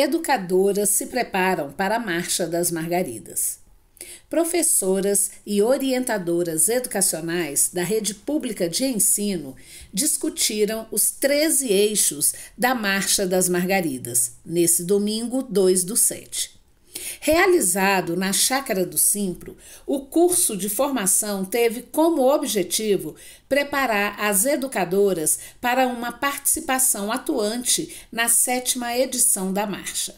Educadoras se preparam para a Marcha das Margaridas. Professoras e orientadoras educacionais da rede pública de ensino discutiram os 13 eixos da Marcha das Margaridas, nesse domingo 2 do 7. Realizado na Chácara do Simpro, o curso de formação teve como objetivo preparar as educadoras para uma participação atuante na sétima edição da marcha.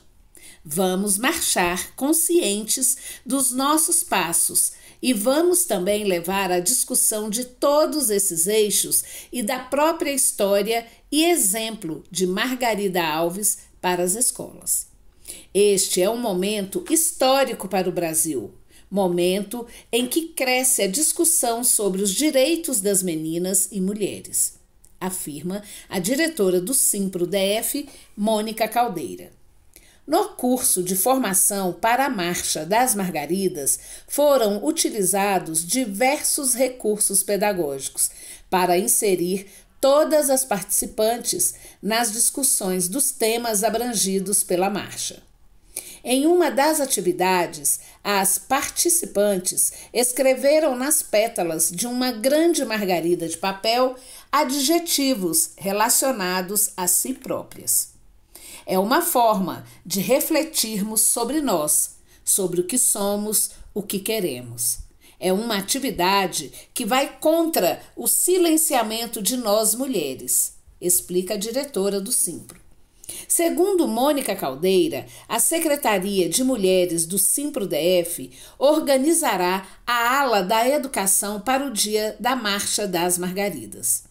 Vamos marchar conscientes dos nossos passos e vamos também levar a discussão de todos esses eixos e da própria história e exemplo de Margarida Alves para as escolas. Este é um momento histórico para o Brasil, momento em que cresce a discussão sobre os direitos das meninas e mulheres, afirma a diretora do Simpro DF, Mônica Caldeira. No curso de formação para a Marcha das Margaridas, foram utilizados diversos recursos pedagógicos para inserir todas as participantes nas discussões dos temas abrangidos pela marcha. Em uma das atividades, as participantes escreveram nas pétalas de uma grande margarida de papel adjetivos relacionados a si próprias. É uma forma de refletirmos sobre nós, sobre o que somos, o que queremos. É uma atividade que vai contra o silenciamento de nós mulheres, explica a diretora do Simpro. Segundo Mônica Caldeira, a Secretaria de Mulheres do Simpro DF organizará a ala da educação para o dia da Marcha das Margaridas.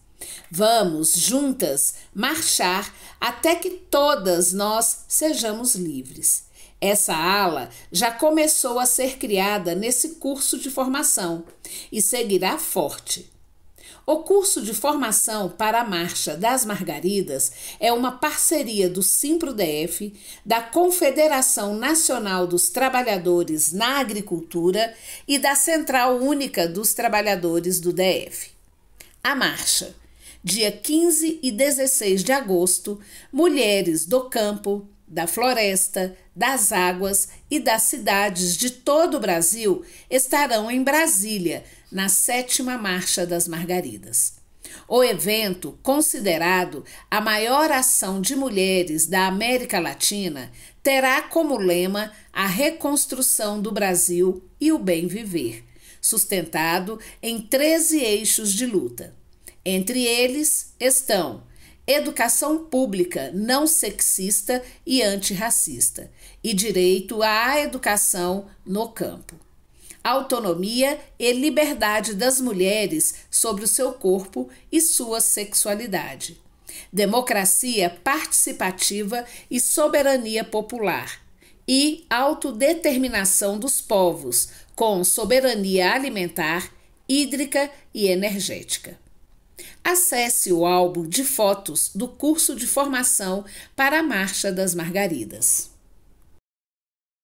Vamos juntas marchar até que todas nós sejamos livres. Essa ala já começou a ser criada nesse curso de formação e seguirá forte. O curso de formação para a Marcha das Margaridas é uma parceria do SimproDF, da Confederação Nacional dos Trabalhadores na Agricultura e da Central Única dos Trabalhadores do DF. A marcha, dia 15 e 16 de agosto, mulheres do campo, da floresta, das águas e das cidades de todo o Brasil estarão em Brasília, na sétima Marcha das Margaridas. O evento, considerado a maior ação de mulheres da América Latina, terá como lema a reconstrução do Brasil e o bem viver, sustentado em 13 eixos de luta. Entre eles estão educação pública não sexista e antirracista, e direito à educação no campo. Autonomia e liberdade das mulheres sobre o seu corpo e sua sexualidade. Democracia participativa e soberania popular. E autodeterminação dos povos, com soberania alimentar, hídrica e energética. Acesse o álbum de fotos do curso de formação para a Marcha das Margaridas.